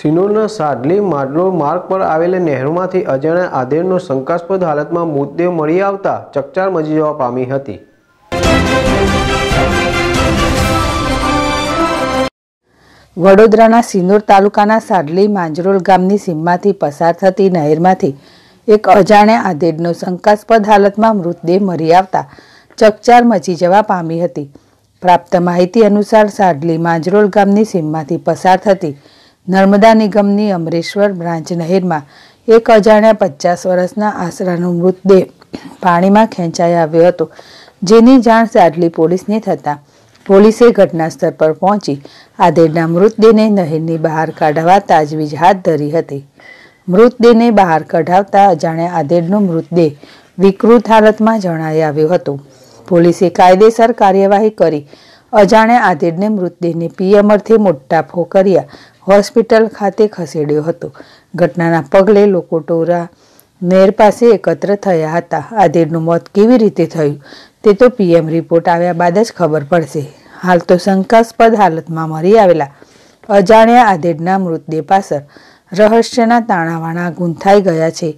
સિનોરના સાદલી માર્ગો માર્ગ પર આવેલા નહેરમાંથી અજાણ્યા આધેડનો શંકાસ્પદ હાલતમાં મૃતદેહ મળી આવતા ચકચાર મચી જવા પામી હતી વડોદરાના સિનોર તાલુકાના સાડલી માંજરોલ ગામની સીમમાંથી પસાર થતી નહેરમાંથી એક અજાણ્યા આધેડનો શંકાસ્પદ હાલતમાં મૃતદેહ મરી આવતા ચકચાર મચી જવા પામી હતી પ્રાપ્ત માહિતી અનુસાર સાડલી માંજરોલ ગામની સીમમાંથી પસાર થતી નર્મદા નિગમની અમરેશ્વર બ્રાન્ચ નહેરમાં એક અજાણ્યા પચાસ વર્ષના આશરાનો મૃતદેહ પાણીમાં ખેંચાઈ આવ્યો હતો જેની જાણ સાડલી પોલીસને થતાં પોલીસે ઘટના સ્થળ પર પહોંચી આધેડના મૃતદેહને નહેરની બહાર કાઢવા તાજવીજ હાથ ધરી હતી મૃતદેહને બહાર કઢાવતા અજાણ્યા આધેડનો મૃતદેહ વિકૃત હાલતમાં જણાઈ આવ્યો હતો પોલીસે કાયદેસર કાર્યવાહી કરી અજાણ્યા આધેડને મૃતદેહને પીએમઆરથી મોટા ફોકરિયા હોસ્પિટલ ખાતે ખસેડ્યો હતો ઘટનાના પગલે લોકો ટોરા નેર પાસે એકત્ર થયા હતા આધેડનું મોત કેવી રીતે થયું તે તો પીએમ રિપોર્ટ આવ્યા બાદ જ ખબર પડશે હાલ તો શંકાસ્પદ હાલતમાં મરી આવેલા અજાણ્યા આધેડના મૃતદેહ પાછળ રહસ્યના તાણાવાણા ગૂંથાઈ ગયા છે